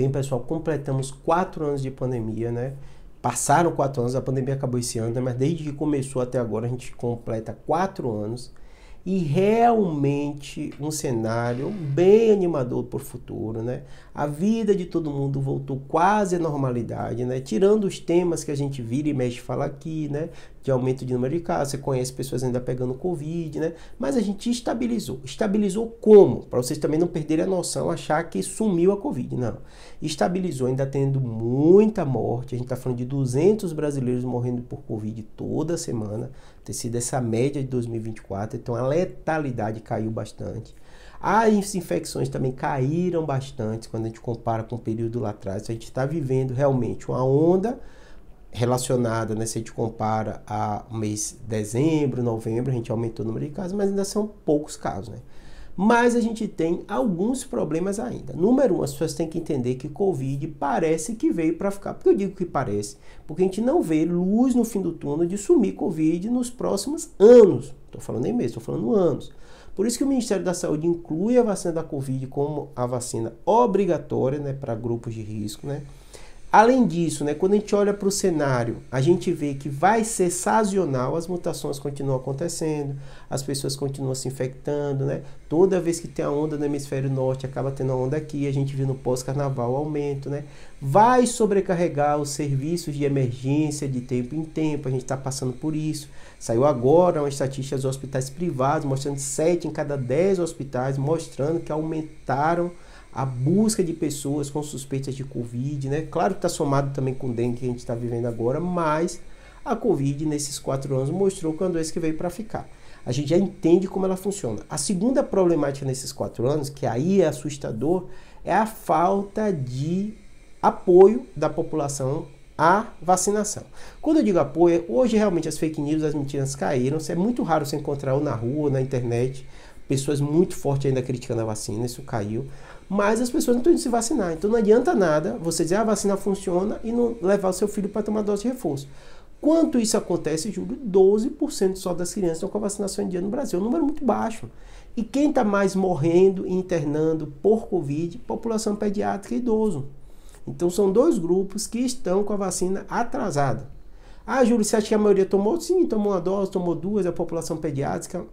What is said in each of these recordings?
Bem, pessoal, completamos quatro anos de pandemia, né? Passaram quatro anos, a pandemia acabou esse ano, né? mas desde que começou até agora a gente completa quatro anos e realmente um cenário bem animador para o futuro, né? A vida de todo mundo voltou quase à normalidade, né? Tirando os temas que a gente vira e mexe fala aqui, né? De aumento de número de casos, você conhece pessoas ainda pegando Covid, né? Mas a gente estabilizou. Estabilizou como? Para vocês também não perderem a noção, achar que sumiu a Covid, não. Estabilizou, ainda tendo muita morte. A gente está falando de 200 brasileiros morrendo por Covid toda semana. Ter sido essa média de 2024, então ela é letalidade caiu bastante. As infecções também caíram bastante quando a gente compara com o período lá atrás. A gente está vivendo realmente uma onda relacionada, né, se a gente compara a mês dezembro, novembro, a gente aumentou o número de casos, mas ainda são poucos casos, né? Mas a gente tem alguns problemas ainda. Número um, as pessoas têm que entender que Covid parece que veio para ficar. Porque eu digo que parece, porque a gente não vê luz no fim do túnel de sumir Covid nos próximos anos estou falando nem meses, estou falando anos. Por isso que o Ministério da Saúde inclui a vacina da Covid como a vacina obrigatória né, para grupos de risco, né? Além disso, né, quando a gente olha para o cenário, a gente vê que vai ser sazonal, as mutações continuam acontecendo, as pessoas continuam se infectando, né? Toda vez que tem a onda no hemisfério norte, acaba tendo a onda aqui, a gente viu no pós-carnaval o aumento, né? Vai sobrecarregar os serviços de emergência de tempo em tempo, a gente está passando por isso. Saiu agora uma estatística dos hospitais privados, mostrando 7 em cada 10 hospitais, mostrando que aumentaram a busca de pessoas com suspeitas de Covid, né? Claro que está somado também com o dengue que a gente está vivendo agora, mas a Covid nesses quatro anos mostrou que é uma doença que veio para ficar. A gente já entende como ela funciona. A segunda problemática nesses quatro anos, que aí é assustador, é a falta de apoio da população à vacinação. Quando eu digo apoio, hoje realmente as fake news, as mentiras caíram. Isso é muito raro você encontrar ou na rua ou na internet pessoas muito fortes ainda criticando a vacina, isso caiu. Mas as pessoas não estão indo se vacinar. Então não adianta nada você dizer ah, a vacina funciona e não levar o seu filho para tomar dose de reforço. Quanto isso acontece, Júlio? 12% só das crianças estão com a vacinação em dia no Brasil. É um número muito baixo. E quem está mais morrendo e internando por Covid? População pediátrica e idoso. Então são dois grupos que estão com a vacina atrasada. Ah, Júlio, você acha que a maioria tomou? Sim, tomou uma dose, tomou duas, a população pediátrica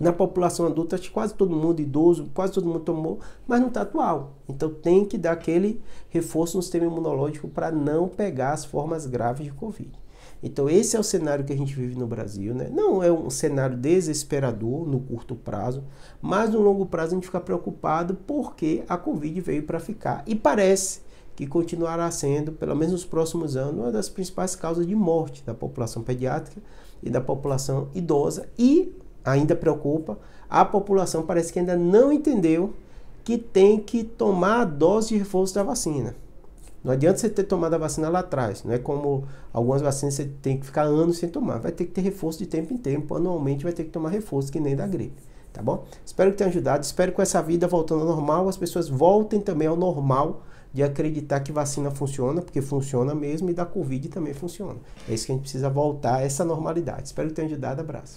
na população adulta, acho que quase todo mundo idoso, quase todo mundo tomou, mas não está atual. Então tem que dar aquele reforço no sistema imunológico para não pegar as formas graves de Covid. Então esse é o cenário que a gente vive no Brasil, né? Não é um cenário desesperador no curto prazo, mas no longo prazo a gente fica preocupado porque a Covid veio para ficar e parece que continuará sendo, pelo menos nos próximos anos, uma das principais causas de morte da população pediátrica e da população idosa e ainda preocupa, a população parece que ainda não entendeu que tem que tomar a dose de reforço da vacina. Não adianta você ter tomado a vacina lá atrás. Não é como algumas vacinas você tem que ficar anos sem tomar. Vai ter que ter reforço de tempo em tempo. Anualmente vai ter que tomar reforço, que nem da gripe. Tá bom? Espero que tenha ajudado. Espero que com essa vida voltando ao normal, as pessoas voltem também ao normal de acreditar que vacina funciona, porque funciona mesmo, e da Covid também funciona. É isso que a gente precisa voltar a essa normalidade. Espero que tenha ajudado. Abraço.